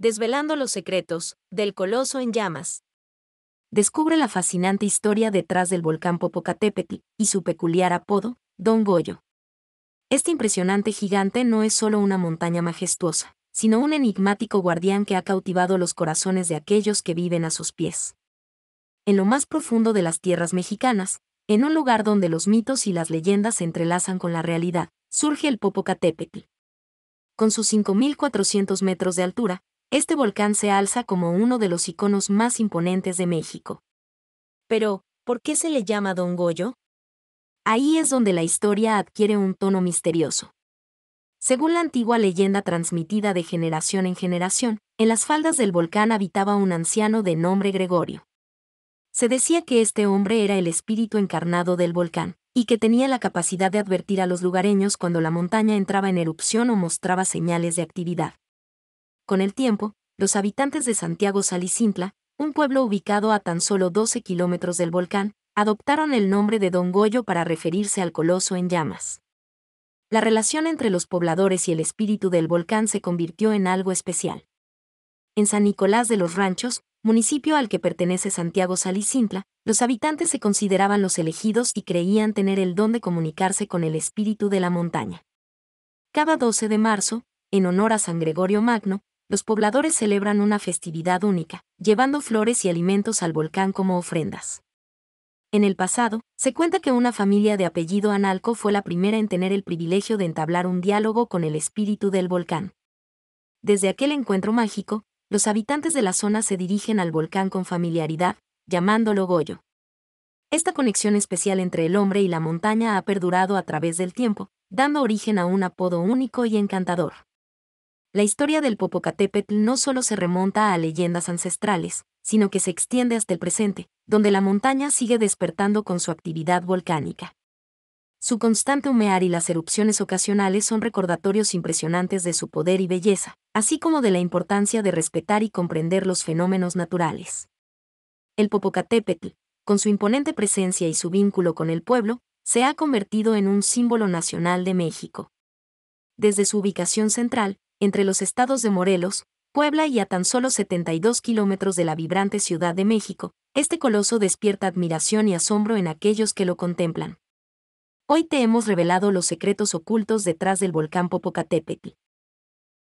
Desvelando los secretos del coloso en llamas. Descubre la fascinante historia detrás del volcán Popocatépetl y su peculiar apodo, Don Goyo. Este impresionante gigante no es solo una montaña majestuosa, sino un enigmático guardián que ha cautivado los corazones de aquellos que viven a sus pies. En lo más profundo de las tierras mexicanas, en un lugar donde los mitos y las leyendas se entrelazan con la realidad, surge el Popocatépetl. Con sus 5.400 metros de altura, este volcán se alza como uno de los iconos más imponentes de México. Pero, ¿por qué se le llama Don Goyo? Ahí es donde la historia adquiere un tono misterioso. Según la antigua leyenda transmitida de generación en generación, en las faldas del volcán habitaba un anciano de nombre Gregorio. Se decía que este hombre era el espíritu encarnado del volcán, y que tenía la capacidad de advertir a los lugareños cuando la montaña entraba en erupción o mostraba señales de actividad. Con el tiempo, los habitantes de Santiago Salicintla, un pueblo ubicado a tan solo 12 kilómetros del volcán, adoptaron el nombre de Don Goyo para referirse al coloso en llamas. La relación entre los pobladores y el espíritu del volcán se convirtió en algo especial. En San Nicolás de los Ranchos, municipio al que pertenece Santiago Salicintla, los habitantes se consideraban los elegidos y creían tener el don de comunicarse con el espíritu de la montaña. Cada 12 de marzo, en honor a San Gregorio Magno, los pobladores celebran una festividad única, llevando flores y alimentos al volcán como ofrendas. En el pasado, se cuenta que una familia de apellido Analco fue la primera en tener el privilegio de entablar un diálogo con el espíritu del volcán. Desde aquel encuentro mágico, los habitantes de la zona se dirigen al volcán con familiaridad, llamándolo Goyo. Esta conexión especial entre el hombre y la montaña ha perdurado a través del tiempo, dando origen a un apodo único y encantador. La historia del Popocatépetl no solo se remonta a leyendas ancestrales, sino que se extiende hasta el presente, donde la montaña sigue despertando con su actividad volcánica. Su constante humear y las erupciones ocasionales son recordatorios impresionantes de su poder y belleza, así como de la importancia de respetar y comprender los fenómenos naturales. El Popocatépetl, con su imponente presencia y su vínculo con el pueblo, se ha convertido en un símbolo nacional de México. Desde su ubicación central, entre los estados de Morelos, Puebla y a tan solo 72 kilómetros de la vibrante Ciudad de México, este coloso despierta admiración y asombro en aquellos que lo contemplan. Hoy te hemos revelado los secretos ocultos detrás del volcán Popocatépetl.